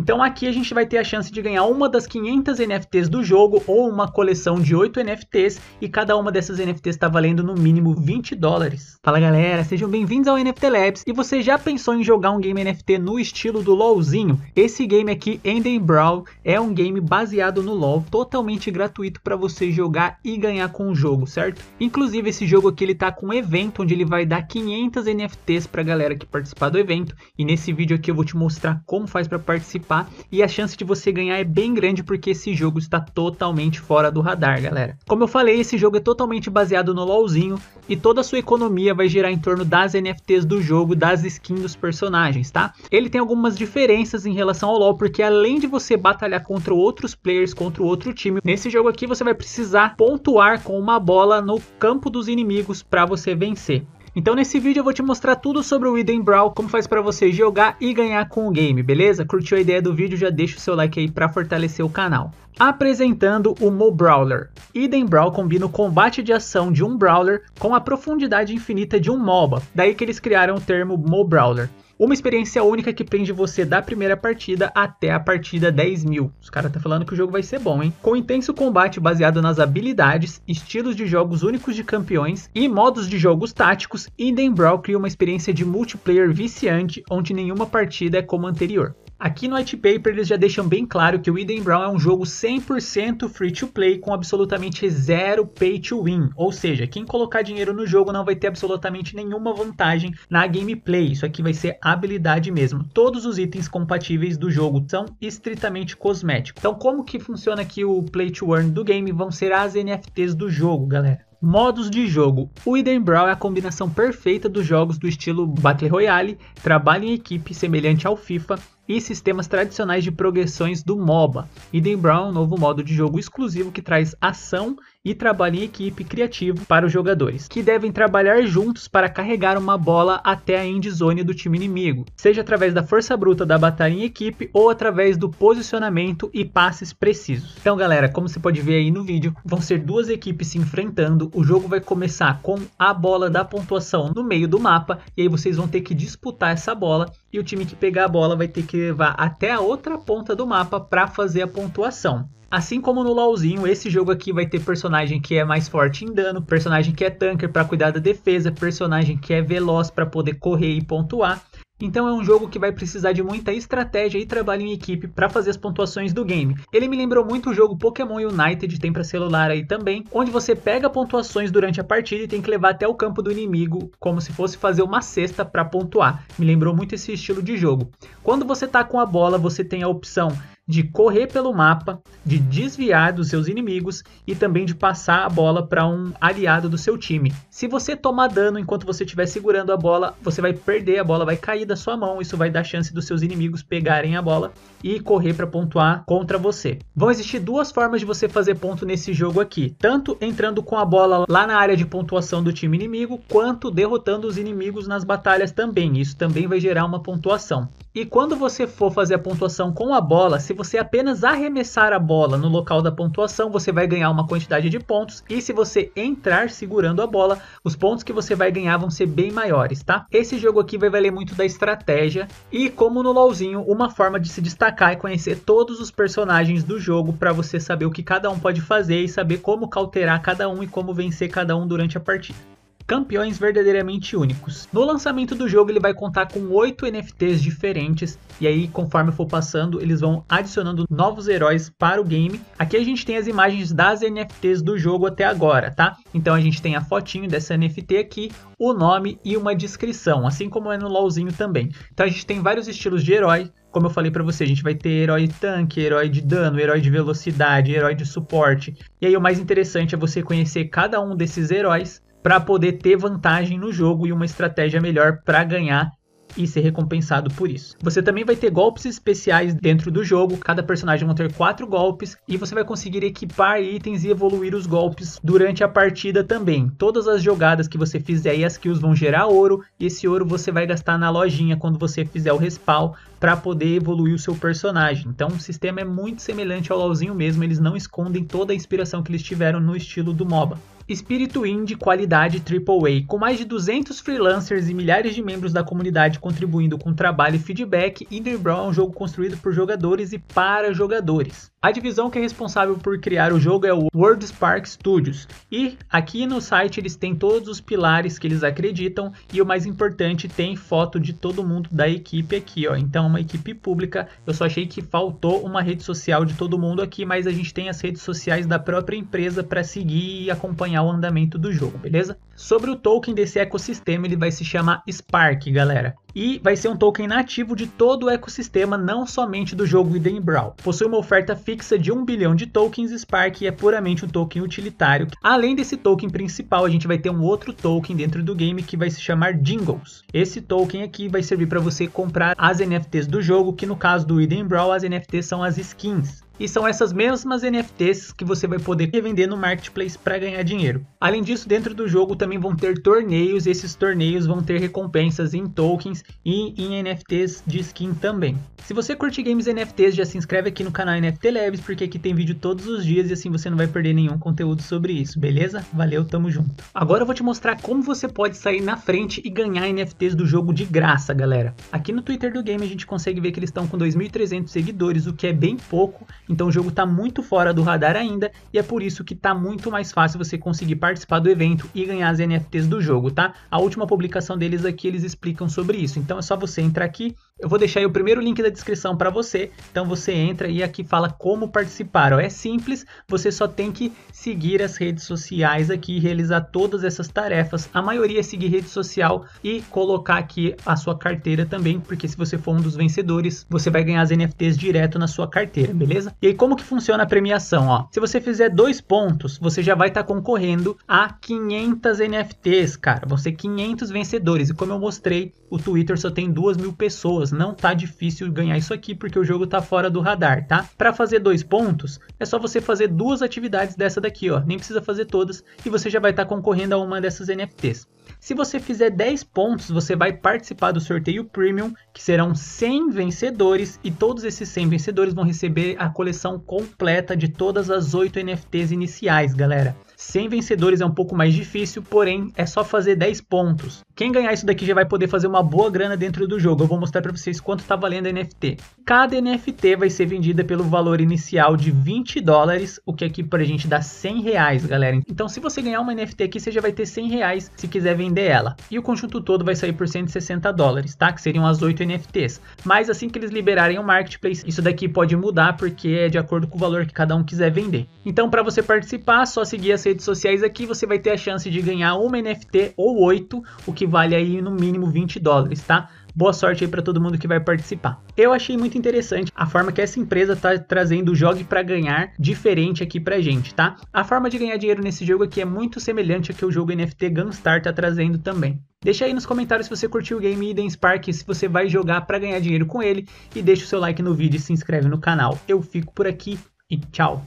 Então aqui a gente vai ter a chance de ganhar uma das 500 NFTs do jogo ou uma coleção de 8 NFTs e cada uma dessas NFTs está valendo no mínimo 20 dólares. Fala galera, sejam bem-vindos ao NFT Labs e você já pensou em jogar um game NFT no estilo do LoLzinho? Esse game aqui, Enden Brawl, é um game baseado no LoL, totalmente gratuito para você jogar e ganhar com o jogo, certo? Inclusive esse jogo aqui ele tá com um evento onde ele vai dar 500 NFTs para galera que participar do evento e nesse vídeo aqui eu vou te mostrar como faz para participar participar e a chance de você ganhar é bem grande porque esse jogo está totalmente fora do radar, galera. Como eu falei, esse jogo é totalmente baseado no LoLzinho e toda a sua economia vai girar em torno das NFTs do jogo, das skins dos personagens, tá? Ele tem algumas diferenças em relação ao LoL, porque além de você batalhar contra outros players, contra outro time, nesse jogo aqui você vai precisar pontuar com uma bola no campo dos inimigos para você vencer. Então nesse vídeo eu vou te mostrar tudo sobre o Eden Brawl, como faz para você jogar e ganhar com o game, beleza? Curtiu a ideia do vídeo? Já deixa o seu like aí para fortalecer o canal. Apresentando o Mo Brawler. Eden Brawl combina o combate de ação de um Brawler com a profundidade infinita de um MOBA, daí que eles criaram o termo Mo Brawler. Uma experiência única que prende você da primeira partida até a partida 10 mil. Os caras tá falando que o jogo vai ser bom, hein? Com intenso combate baseado nas habilidades, estilos de jogos únicos de campeões e modos de jogos táticos, Eden Brawl cria uma experiência de multiplayer viciante onde nenhuma partida é como a anterior. Aqui no white paper eles já deixam bem claro que o Eden Brown é um jogo 100% free to play com absolutamente zero pay to win, ou seja, quem colocar dinheiro no jogo não vai ter absolutamente nenhuma vantagem na gameplay. Isso aqui vai ser habilidade mesmo. Todos os itens compatíveis do jogo são estritamente cosméticos. Então, como que funciona aqui o play to earn do game? Vão ser as NFTs do jogo, galera. Modos de jogo. O Eden Brown é a combinação perfeita dos jogos do estilo Battle Royale, trabalho em equipe semelhante ao FIFA, e sistemas tradicionais de progressões do MOBA, Eden Brown, um novo modo de jogo exclusivo que traz ação e trabalho em equipe criativo para os jogadores, que devem trabalhar juntos para carregar uma bola até a endzone do time inimigo, seja através da força bruta da batalha em equipe ou através do posicionamento e passes precisos. Então, galera, como você pode ver aí no vídeo, vão ser duas equipes se enfrentando, o jogo vai começar com a bola da pontuação no meio do mapa, e aí vocês vão ter que disputar essa bola, e o time que pegar a bola vai ter que que vá até a outra ponta do mapa para fazer a pontuação. Assim como no LoLzinho, esse jogo aqui vai ter personagem que é mais forte em dano, personagem que é tanker para cuidar da defesa, personagem que é veloz para poder correr e pontuar, então é um jogo que vai precisar de muita estratégia e trabalho em equipe para fazer as pontuações do game. Ele me lembrou muito o jogo Pokémon United, tem para celular aí também, onde você pega pontuações durante a partida e tem que levar até o campo do inimigo, como se fosse fazer uma cesta para pontuar. Me lembrou muito esse estilo de jogo. Quando você tá com a bola, você tem a opção de correr pelo mapa, de desviar dos seus inimigos e também de passar a bola para um aliado do seu time. Se você tomar dano enquanto você estiver segurando a bola, você vai perder a bola, vai cair da sua mão, isso vai dar chance dos seus inimigos pegarem a bola e correr para pontuar contra você. Vão existir duas formas de você fazer ponto nesse jogo aqui, tanto entrando com a bola lá na área de pontuação do time inimigo, quanto derrotando os inimigos nas batalhas também. Isso também vai gerar uma pontuação. E quando você for fazer a pontuação com a bola, se você apenas arremessar a bola no local da pontuação, você vai ganhar uma quantidade de pontos. E se você entrar segurando a bola, os pontos que você vai ganhar vão ser bem maiores, tá? Esse jogo aqui vai valer muito da estratégia. E como no LoLzinho, uma forma de se destacar é conhecer todos os personagens do jogo para você saber o que cada um pode fazer e saber como cauterar cada um e como vencer cada um durante a partida campeões verdadeiramente únicos. No lançamento do jogo ele vai contar com 8 NFTs diferentes e aí conforme for passando eles vão adicionando novos heróis para o game. Aqui a gente tem as imagens das NFTs do jogo até agora, tá? Então a gente tem a fotinho dessa NFT aqui, o nome e uma descrição, assim como é no LoLzinho também. Então a gente tem vários estilos de herói, como eu falei para você, a gente vai ter herói tanque, herói de dano, herói de velocidade, herói de suporte. E aí o mais interessante é você conhecer cada um desses heróis para poder ter vantagem no jogo e uma estratégia melhor para ganhar e ser recompensado por isso. Você também vai ter golpes especiais dentro do jogo, cada personagem vai ter quatro golpes e você vai conseguir equipar itens e evoluir os golpes durante a partida também. Todas as jogadas que você fizer e as kills vão gerar ouro e esse ouro você vai gastar na lojinha quando você fizer o respawn para poder evoluir o seu personagem. Então o sistema é muito semelhante ao LoLzinho mesmo, eles não escondem toda a inspiração que eles tiveram no estilo do MOBA espírito indie qualidade AAA, com mais de 200 freelancers e milhares de membros da comunidade contribuindo com trabalho e feedback, Eden Brawl é um jogo construído por jogadores e para jogadores. A divisão que é responsável por criar o jogo é o World Spark Studios, e aqui no site eles têm todos os pilares que eles acreditam, e o mais importante, tem foto de todo mundo da equipe aqui, ó. Então, é uma equipe pública. Eu só achei que faltou uma rede social de todo mundo aqui, mas a gente tem as redes sociais da própria empresa para seguir e acompanhar acompanhar o andamento do jogo, beleza? Sobre o token desse ecossistema, ele vai se chamar Spark, galera. E vai ser um token nativo de todo o ecossistema, não somente do jogo Eden Brawl. Possui uma oferta fixa de 1 bilhão de tokens Spark e é puramente um token utilitário. Além desse token principal, a gente vai ter um outro token dentro do game que vai se chamar Jingles. Esse token aqui vai servir para você comprar as NFTs do jogo, que no caso do Eden Brawl, as NFTs são as skins. E são essas mesmas NFTs que você vai poder revender no marketplace para ganhar dinheiro. Além disso, dentro do jogo também vão ter torneios, e esses torneios vão ter recompensas em tokens e em NFTs de skin também. Se você curte games NFTs, já se inscreve aqui no canal NFT Labs, porque aqui tem vídeo todos os dias e assim você não vai perder nenhum conteúdo sobre isso, beleza? Valeu, tamo junto. Agora eu vou te mostrar como você pode sair na frente e ganhar NFTs do jogo de graça, galera. Aqui no Twitter do game a gente consegue ver que eles estão com 2.300 seguidores, o que é bem pouco, então o jogo está muito fora do radar ainda e é por isso que está muito mais fácil você conseguir participar do evento e ganhar as NFTs do jogo, tá? A última publicação deles aqui eles explicam sobre isso. Então é só você entrar aqui eu vou deixar o primeiro link da descrição para você, então você entra e aqui fala como participar. Ó, é simples, você só tem que seguir as redes sociais aqui e realizar todas essas tarefas. A maioria é seguir rede social e colocar aqui a sua carteira também, porque se você for um dos vencedores, você vai ganhar as NFTs direto na sua carteira, beleza? E aí como que funciona a premiação? Ó? Se você fizer dois pontos, você já vai estar tá concorrendo a 500 NFTs, cara. Vão ser 500 vencedores. E como eu mostrei, o Twitter só tem 2 mil pessoas pessoas. Não tá difícil ganhar isso aqui porque o jogo tá fora do radar, tá? Para fazer dois pontos, é só você fazer duas atividades dessa daqui, ó. Nem precisa fazer todas e você já vai estar tá concorrendo a uma dessas NFTs. Se você fizer 10 pontos, você vai participar do sorteio Premium, que serão 100 vencedores, e todos esses 100 vencedores vão receber a coleção completa de todas as 8 NFTs iniciais, galera. Sem vencedores é um pouco mais difícil, porém é só fazer 10 pontos. Quem ganhar isso daqui já vai poder fazer uma boa grana dentro do jogo. Eu vou mostrar para vocês quanto tá valendo a NFT. Cada NFT vai ser vendida pelo valor inicial de 20 dólares, o que aqui pra gente dá 100 reais, galera. Então se você ganhar uma NFT aqui, você já vai ter 100 reais se quiser vender ela. E o conjunto todo vai sair por 160 dólares, tá? Que seriam as 8 NFTs. Mas assim que eles liberarem o marketplace, isso daqui pode mudar porque é de acordo com o valor que cada um quiser vender. Então para você participar, só seguir essa redes sociais aqui, você vai ter a chance de ganhar uma NFT ou oito, o que vale aí no mínimo 20 dólares, tá? Boa sorte aí para todo mundo que vai participar. Eu achei muito interessante a forma que essa empresa tá trazendo o jogo para ganhar diferente aqui pra gente, tá? A forma de ganhar dinheiro nesse jogo aqui é muito semelhante a que o jogo NFT Gunstar tá trazendo também. Deixa aí nos comentários se você curtiu o game Eden Spark, se você vai jogar para ganhar dinheiro com ele e deixa o seu like no vídeo e se inscreve no canal. Eu fico por aqui e tchau.